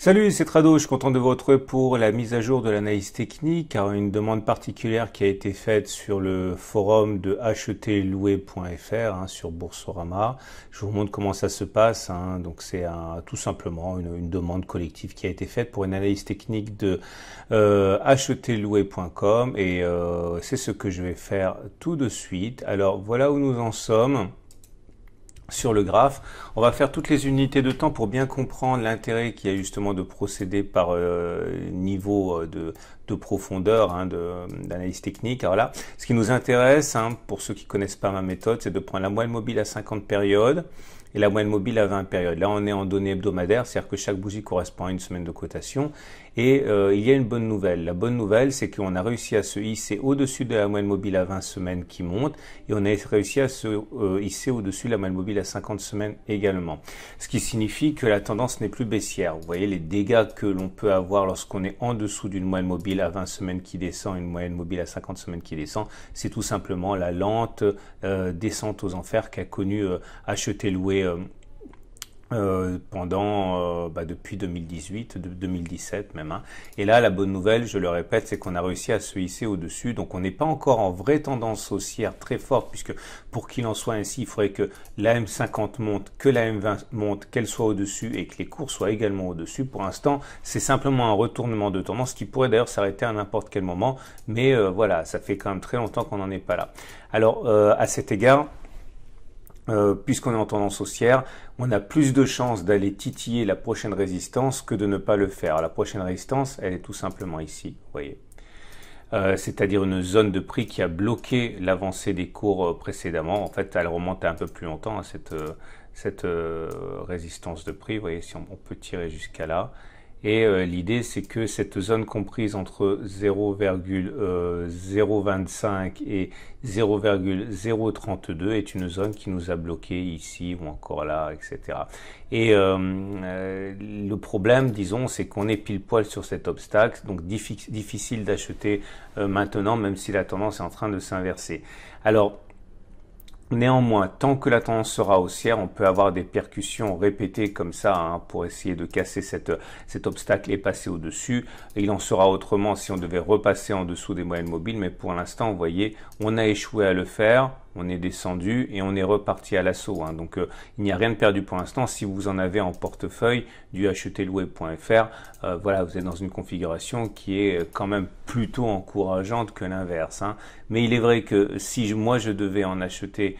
Salut, c'est Trado, je suis content de vous retrouver pour la mise à jour de l'analyse technique, car une demande particulière qui a été faite sur le forum de hetlouer.fr hein, sur Boursorama. Je vous montre comment ça se passe. Hein. Donc c'est tout simplement une, demande collective qui a été faite pour une analyse technique de euh, e et euh, c'est ce que je vais faire tout de suite. Alors voilà où nous en sommes sur le graphe. On va faire toutes les unités de temps pour bien comprendre l'intérêt qu'il y a justement de procéder par euh, niveau euh, de, profondeur hein, d'analyse technique. Alors là, ce qui nous intéresse, hein, pour ceux qui connaissent pas ma méthode, c'est de prendre la moelle mobile à 50 périodes, et la moyenne mobile à 20 périodes. Là, on est en données hebdomadaires, c'est-à-dire que chaque bougie correspond à une semaine de cotation. Et euh, il y a une bonne nouvelle. La bonne nouvelle, c'est qu'on a réussi à se hisser au-dessus de la moyenne mobile à 20 semaines qui monte, et on a réussi à se euh, hisser au-dessus de la moyenne mobile à 50 semaines également. Ce qui signifie que la tendance n'est plus baissière. Vous voyez les dégâts que l'on peut avoir lorsqu'on est en dessous d'une moyenne mobile à 20 semaines qui descend, une moyenne mobile à 50 semaines qui descend, c'est tout simplement la lente euh, descente aux enfers qu'a connue acheter louer euh, euh, pendant euh, bah, depuis 2018, 2017 même. Hein. Et là, la bonne nouvelle, je le répète, c'est qu'on a réussi à se hisser au-dessus. Donc, on n'est pas encore en vraie tendance haussière très forte, puisque pour qu'il en soit ainsi, il faudrait que la M50 monte, que la M20 monte, qu'elle soit au-dessus et que les cours soient également au-dessus. Pour l'instant, c'est simplement un retournement de tendance qui pourrait d'ailleurs s'arrêter à n'importe quel moment. Mais voilà, ça fait quand même très longtemps qu'on n'en est pas là. Alors, à cet égard, euh, puisqu'on est en tendance haussière, on a plus de chances d'aller titiller la prochaine résistance que de ne pas le faire. La prochaine résistance, elle est tout simplement ici, vous voyez. Euh, c'est-à-dire une zone de prix qui a bloqué l'avancée des cours euh, précédemment. En fait, elle remonte un peu plus longtemps, à hein, cette, résistance de prix. Vous voyez, si on peut tirer jusqu'à là. Et euh, l'idée, c'est que cette zone comprise entre 0,025 euh, et 0,032 est une zone qui nous a bloqué ici ou encore là, etc. Et euh, le problème, disons, c'est qu'on est pile poil sur cet obstacle, donc difficile d'acheter maintenant, même si la tendance est en train de s'inverser. Alors, Néanmoins, tant que la tendance sera haussière, on peut avoir des percussions répétées comme ça hein, pour essayer de casser cet obstacle et passer au-dessus. Il en sera autrement si on devait repasser en dessous des moyennes mobiles, mais pour l'instant, vous voyez, on a échoué à le faire on est descendu et on est reparti à l'assaut. Hein. Donc euh, il n'y a rien de perdu pour l'instant. Si vous en avez en portefeuille du acheterloué.fr euh, voilà, vous êtes dans une configuration qui est euh, quand même plutôt encourageante que l'inverse. Hein. Mais il est vrai que si moi je devais en acheter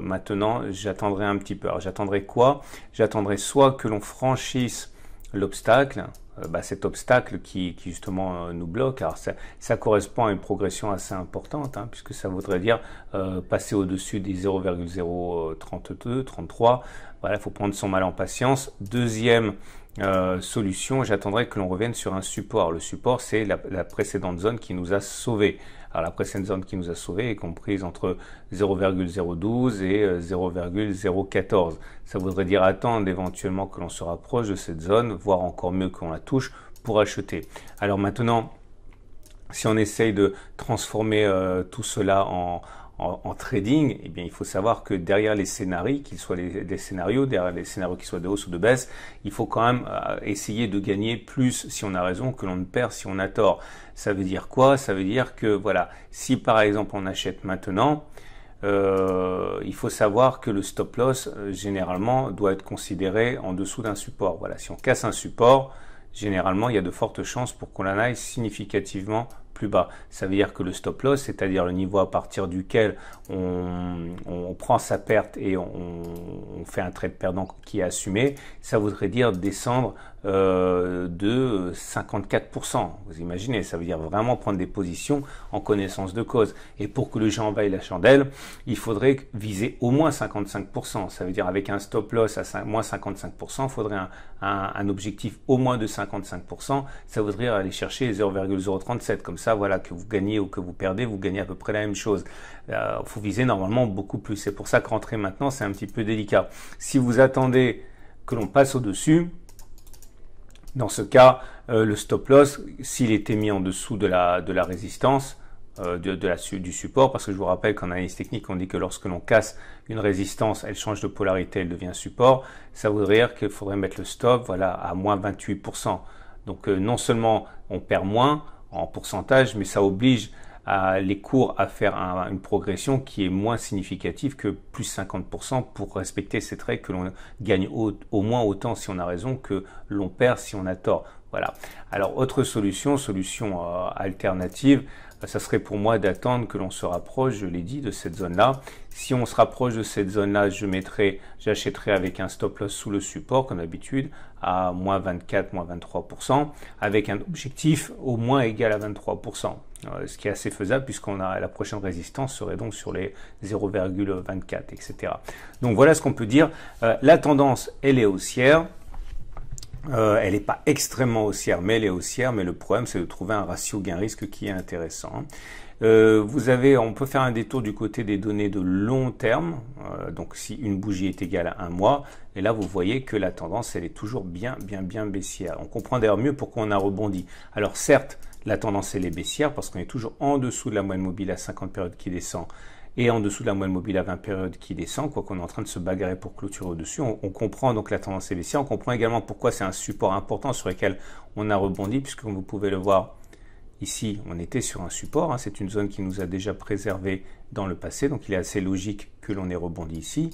maintenant, j'attendrais un petit peu. Alors j'attendrai quoi J'attendrai soit que l'on franchisse l'obstacle, euh, bah, cet obstacle qui, qui justement euh, nous bloque. Alors ça, correspond à une progression assez importante, hein, puisque ça voudrait dire euh, passer au-dessus des 0,032, 33. Voilà, il faut prendre son mal en patience. Deuxième euh, solution, j'attendrai que l'on revienne sur un support. Le support, c'est la, précédente zone qui nous a sauvés. Alors la précédente zone qui nous a sauvés est comprise entre 0,012 et 0,014. Euh, Ça voudrait dire attendre éventuellement que l'on se rapproche de cette zone, voire encore mieux qu'on la touche pour acheter. Alors maintenant, si on essaye de transformer euh, tout cela en, en, trading, eh bien, il faut savoir que derrière les scénarios, qu'ils soient des scénarios, derrière les scénarios qui soient de hausse ou de baisse, il faut quand même euh, essayer de gagner plus si on a raison que l'on ne perd si on a tort. Ça veut dire quoi Ça veut dire que voilà, si par exemple on achète maintenant, euh, il faut savoir que le stop loss euh, généralement doit être considéré en dessous d'un support. Voilà, si on casse un support, généralement il y a de fortes chances pour qu'on en aille significativement bas. Ça veut dire que le stop loss, c'est-à-dire le niveau à partir duquel on, on prend sa perte et on, on, fait un trade perdant qui est assumé, ça voudrait dire descendre euh, de 54%. Vous imaginez, ça veut dire vraiment prendre des positions en connaissance de cause. Et pour que le jeu envahisse la chandelle, il faudrait viser au moins 55%. Ça veut dire avec un stop loss à moins 55%, il faudrait un, un, objectif au moins de 55%. Ça voudrait aller chercher 0,037. Comme ça, voilà, que vous gagnez ou que vous perdez, vous gagnez à peu près la même chose. Il euh, faut viser normalement beaucoup plus. C'est pour ça que rentrer maintenant, c'est un petit peu délicat. Si vous attendez que l'on passe au-dessus, dans ce cas, euh, le stop loss, s'il était mis en dessous de la, résistance, euh, du support, parce que je vous rappelle qu'en analyse technique, on dit que lorsque l'on casse une résistance, elle change de polarité, elle devient support, ça voudrait dire qu'il faudrait mettre le stop à moins 28%. Donc euh, non seulement on perd moins en pourcentage, mais ça oblige les cours à faire une progression qui est moins significative que plus 50% pour respecter cette règle que l'on gagne au, moins autant si on a raison que l'on perd si on a tort. Voilà. Alors autre solution, solution euh, alternative, bah, ça serait pour moi d'attendre que l'on se rapproche, je l'ai dit, de cette zone-là. Si on se rapproche de cette zone-là, je mettrai, j'achèterai avec un stop loss sous le support, comme d'habitude, à moins 24, moins 23%, avec un objectif au moins égal à 23%, euh, ce qui est assez faisable puisqu'on a la prochaine résistance serait donc sur les 0,24, etc. Donc voilà ce qu'on peut dire. Euh, la tendance, elle est haussière. Euh, elle n'est pas extrêmement haussière, mais elle est haussière, mais le problème c'est de trouver un ratio gain-risque qui est intéressant. Euh, vous avez, on peut faire un détour du côté des données de long terme, euh, donc si une bougie est égale à un mois, et là vous voyez que la tendance elle est toujours bien bien bien baissière. On comprend d'ailleurs mieux pourquoi on a rebondi. Alors certes, la tendance elle est baissière parce qu'on est toujours en dessous de la moyenne mobile à 50 périodes qui descend et en dessous de la moyenne mobile à 20 périodes qui descend, quoi qu'on est en train de se bagarrer pour clôturer au-dessus. On, comprend donc la tendance baissière, on comprend également pourquoi c'est un support important sur lequel on a rebondi, puisque vous pouvez le voir ici, on était sur un support, hein. c'est une zone qui nous a déjà préservé dans le passé, donc il est assez logique que l'on ait rebondi ici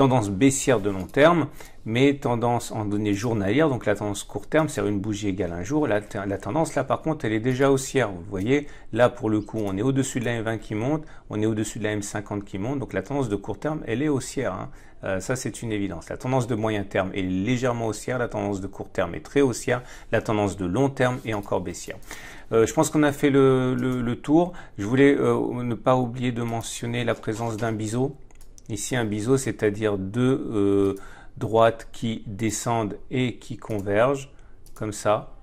tendance baissière de long terme, mais tendance en données journalières, donc la tendance court terme, c'est une bougie égale un jour. La, tendance, là par contre, elle est déjà haussière. Vous voyez, là pour le coup, on est au-dessus de la M20 qui monte, on est au-dessus de la M50 qui monte, donc la tendance de court terme, elle est haussière. Hein. Euh, ça, c'est une évidence. La tendance de moyen terme est légèrement haussière, la tendance de court terme est très haussière, la tendance de long terme est encore baissière. Euh, je pense qu'on a fait le, tour. Je voulais euh, ne pas oublier de mentionner la présence d'un biseau. Ici un biseau, c'est-à-dire deux euh, droites qui descendent et qui convergent, comme ça.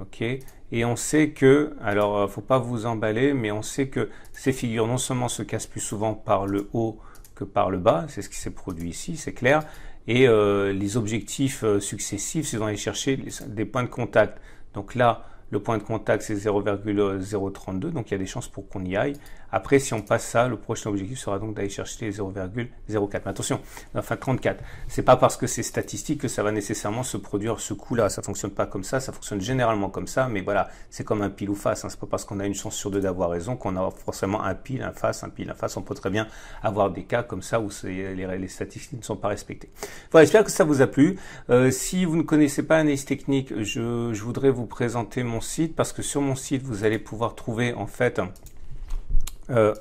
ok et on sait que, alors il euh, ne faut pas vous emballer, mais on sait que ces figures non seulement se cassent plus souvent par le haut que par le bas, c'est ce qui s'est produit ici, c'est clair, et euh, les objectifs successifs, c'est d'aller chercher des points de contact. Donc là, le point de contact, c'est 0,032, donc il y a des chances pour qu'on y aille. Après, si on passe ça, le prochain objectif sera donc d'aller chercher les 0,04. Mais attention, enfin 34. C'est pas parce que c'est statistique que ça va nécessairement se produire ce coup-là. Ça fonctionne pas comme ça, ça fonctionne généralement comme ça, mais voilà, c'est comme un pile ou face. Hein. C'est pas parce qu'on a une chance sur deux d'avoir raison qu'on a forcément un pile, un face, un pile, un face. On peut très bien avoir des cas comme ça où les, statistiques ne sont pas respectées. Voilà, j'espère que ça vous a plu. Euh, si vous ne connaissez pas l'analyse technique, je voudrais vous présenter mon site parce que sur mon site, vous allez pouvoir trouver en fait euh,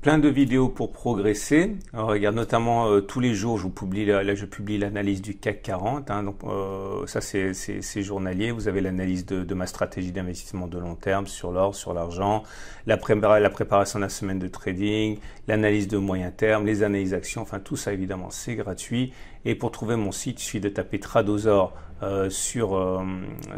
plein de vidéos pour progresser. Alors, regarde, notamment euh, tous les jours, je vous publie là, je publie l'analyse du CAC 40. Hein. donc euh, ça c'est journalier. Vous avez l'analyse de, ma stratégie d'investissement de long terme sur l'or, sur l'argent, la, la, préparation de la semaine de trading, l'analyse de moyen terme, les analyses actions. Enfin tout ça évidemment c'est gratuit et pour trouver mon site, il suffit de taper Tradosor euh, euh, sur,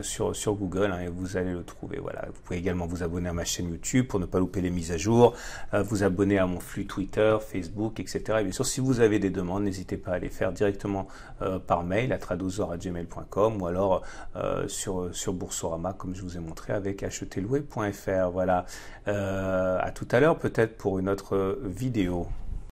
sur, Google hein, et vous allez le trouver. Voilà. Vous pouvez également vous abonner à ma chaîne YouTube pour ne pas louper les mises à jour, euh, vous abonner à mon flux Twitter, Facebook, etc. Et bien sûr, si vous avez des demandes, n'hésitez pas à les faire directement par mail à Tradosor@gmail.com ou alors sur, Boursorama, comme je vous ai montré, avec acheterlouer.fr. Voilà. à tout à l'heure, peut-être pour une autre vidéo.